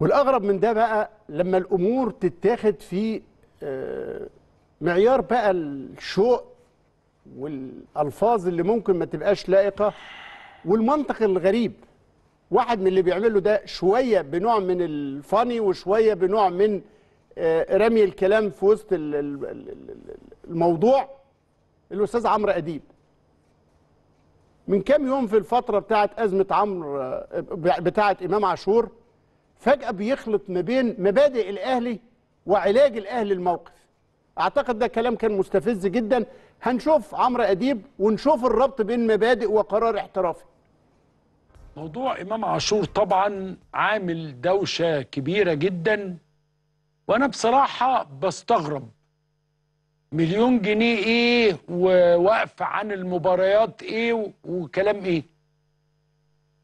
والاغرب من ده بقى لما الامور تتاخد في آه، معيار بقى الشوق والالفاظ اللي ممكن ما تبقاش لائقه والمنطق الغريب واحد من اللي بيعمله ده شويه بنوع من الفاني وشويه بنوع من آه، رمي الكلام في وسط الموضوع الاستاذ عمرو اديب من كام يوم في الفتره بتاعه ازمه عمرو آه، بتاعه امام عاشور فجأة بيخلط ما بين مبادئ الأهلي وعلاج الأهلي الموقف أعتقد ده كلام كان مستفز جدا هنشوف عمرو أديب ونشوف الربط بين مبادئ وقرار احترافي موضوع إمام عاشور طبعا عامل دوشة كبيرة جدا وأنا بصراحة بستغرب مليون جنيه إيه ووقف عن المباريات إيه وكلام إيه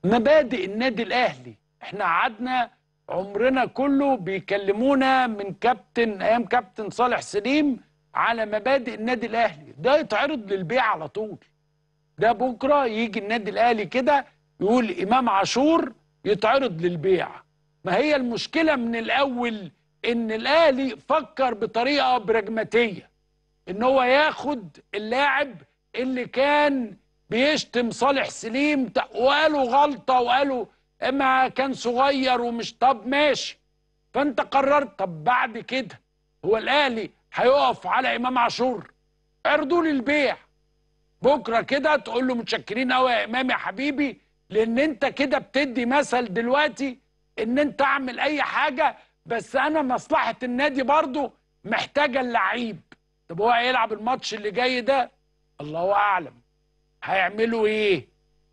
مبادئ النادي الأهلي احنا قعدنا عمرنا كله بيكلمونا من كابتن ايام كابتن صالح سليم على مبادئ النادي الاهلي ده يتعرض للبيع على طول ده بكره يجي النادي الاهلي كده يقول امام عاشور يتعرض للبيع ما هي المشكله من الاول ان الاهلي فكر بطريقه براجماتيه ان هو ياخد اللاعب اللي كان بيشتم صالح سليم وقالوا غلطه وقالوا اما كان صغير ومش طب ماشي فانت قررت طب بعد كده هو الاهلي هيقف على امام عاشور عرضوا للبيع بكره كده تقول له متشكرين قوي يا امام يا حبيبي لان انت كده بتدي مثل دلوقتي ان انت اعمل اي حاجه بس انا مصلحه النادي برضو محتاجه اللعيب طب هو هيلعب الماتش اللي جاي ده الله اعلم هيعملوا ايه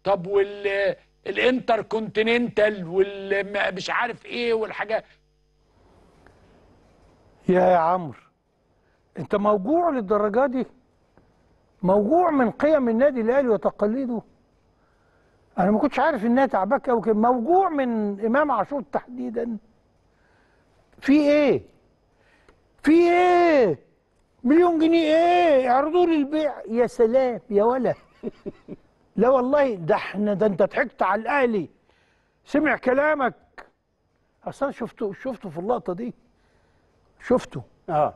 طب وال الانتر كونتيننتال والمش عارف ايه والحاجات يا يا عمرو انت موجوع للدرجه دي موجوع من قيم النادي الاهلي وتقاليده انا ما كنتش عارف انها تعباك قوي كده موجوع من امام عاشور تحديدا في ايه في ايه مليون جنيه ايه اعرضوا لي البيع يا سلام يا ولا لا والله ده احنا ده انت ضحكت على الاهلي سمع كلامك اصلا شفته شفته في اللقطه دي شفته اه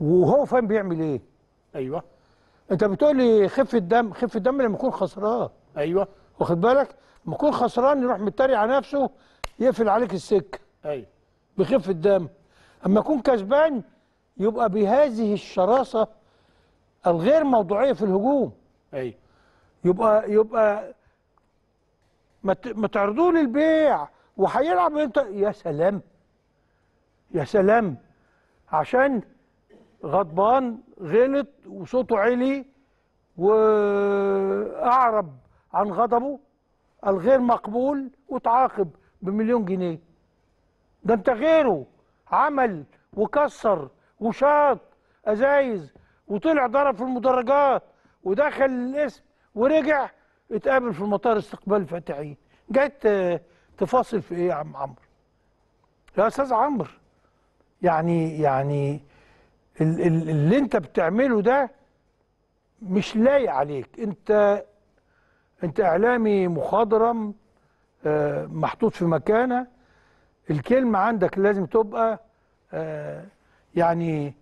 وهو فاهم بيعمل ايه ايوه انت بتقول لي خف الدم خف الدم لما يكون خسران ايوه واخد بالك لما يكون خسران يروح متريق على نفسه يقفل عليك السكه ايوه بخف الدم اما يكون كسبان يبقى بهذه الشراسه الغير موضوعيه في الهجوم ايوه يبقى يبقى ما تعرضوه للبيع وهيلعب انت يا سلام يا سلام عشان غضبان غلط وصوته عالي واعرب عن غضبه الغير مقبول وتعاقب بمليون جنيه ده انت غيره عمل وكسر وشاط ازايز وطلع ضرب في المدرجات ودخل الاسم ورجع اتقابل في مطار استقبال الفاتحين جت آه، تفاصل في ايه يا عم عمرو يا استاذ عمرو يعني يعني اللي انت بتعمله ده مش لايق عليك انت انت اعلامي مخضرم آه، محطوط في مكانه الكلمه عندك لازم تبقى آه، يعني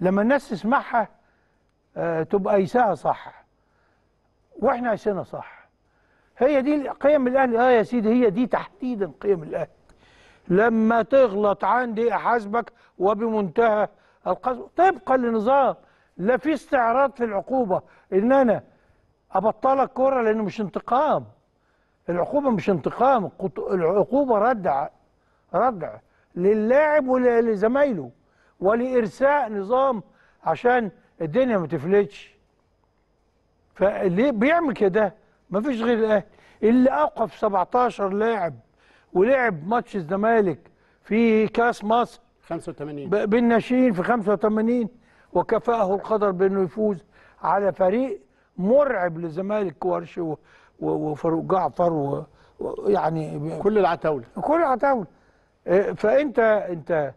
لما الناس تسمعها تبقى قايساها صح واحنا عايشينها صح هي دي قيم الاهلي اه يا سيدي هي دي تحديدا قيم الاهلي لما تغلط عندي احاسبك وبمنتهى القسوه طبقا لنظام لا في استعراض في العقوبه ان انا ابطلك كره لانه مش انتقام العقوبه مش انتقام العقوبه ردع ردع للاعب ولزمايله ولارساء نظام عشان الدنيا ما تفلتش فليه بيعمل كده ما فيش غير الاهلي اللي اوقف 17 لاعب ولعب ماتش الزمالك في كاس مصر 85 بالناشئين في 85 وكفاه القدر بانه يفوز على فريق مرعب للزمالك ورش وفاروق جعفر ويعني كل العتاوله كل العتاوله إيه، فانت انت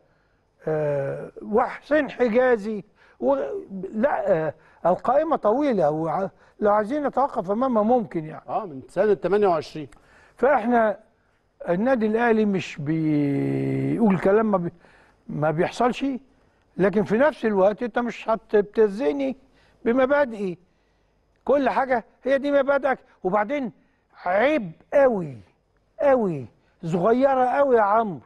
آه، وحسين حجازي لا آه، القائمه طويله ولو عايزين نتوقف امامها ممكن يعني اه من سنه 28 فاحنا النادي الاهلي مش بيقول كلام ما, بي ما بيحصلش لكن في نفس الوقت انت مش هتبتزني بمبادئي كل حاجه هي دي مبادئك وبعدين عيب قوي قوي صغيره قوي يا عمرو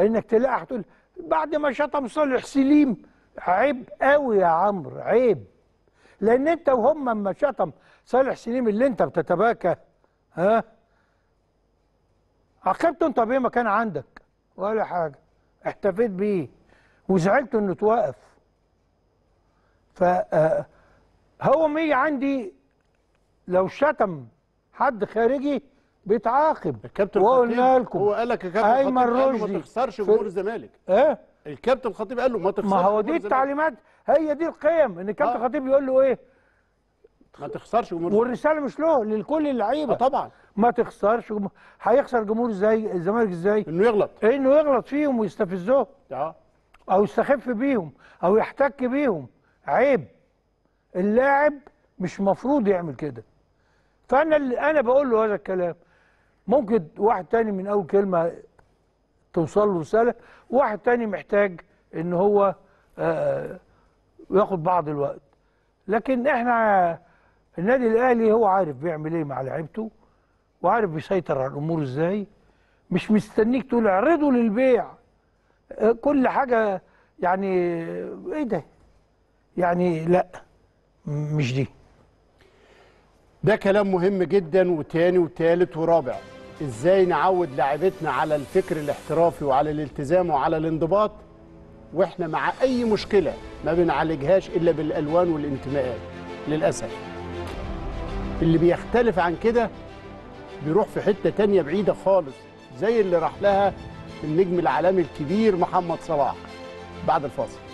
انك تلاقي هتقول بعد ما شتم صالح سليم عيب قوي يا عمرو عيب لان انت وهم اما شتم صالح سليم اللي انت بتتباكى ها عاقبته انت بيه ما كان عندك ولا حاجه احتفيت بيه وزعلت انه توقف ف آه، هو مي عندي لو شتم حد خارجي بيتعاقب الكابتن وقلنا لكم هو قال لك يا كابتن ايمن ما تخسرش جمهور الزمالك ايه الكابتن الخطيب قال له ما تخسرش ما هو دي التعليمات هي دي القيم ان الكابتن آه. الخطيب يقول له ايه ما تخسرش جمهور والرساله مش له لكل اللعيبه آه طبعا ما تخسرش هيخسر جمهور ازاي الزمالك ازاي انه يغلط انه يغلط فيهم ويستفزهم اه او يستخف بيهم او يحتك بيهم عيب اللاعب مش مفروض يعمل كده فانا اللي انا بقول له هذا الكلام ممكن واحد تاني من اول كلمه توصل له رسالة واحد تاني محتاج ان هو آه، ياخد بعض الوقت لكن احنا النادي الاهلي هو عارف بيعمل ايه مع لعيبته وعارف بيسيطر على الامور ازاي مش مستنيك تقول اعرضه للبيع آه، كل حاجه يعني ايه ده يعني لا مش دي ده كلام مهم جدا وتاني وتالت ورابع ازاي نعود لاعبتنا على الفكر الاحترافي وعلى الالتزام وعلى الانضباط واحنا مع اي مشكله ما بنعالجهاش الا بالالوان والانتماءات للاسف اللي بيختلف عن كده بيروح في حته تانية بعيده خالص زي اللي راح لها النجم العالمي الكبير محمد صلاح بعد الفاصل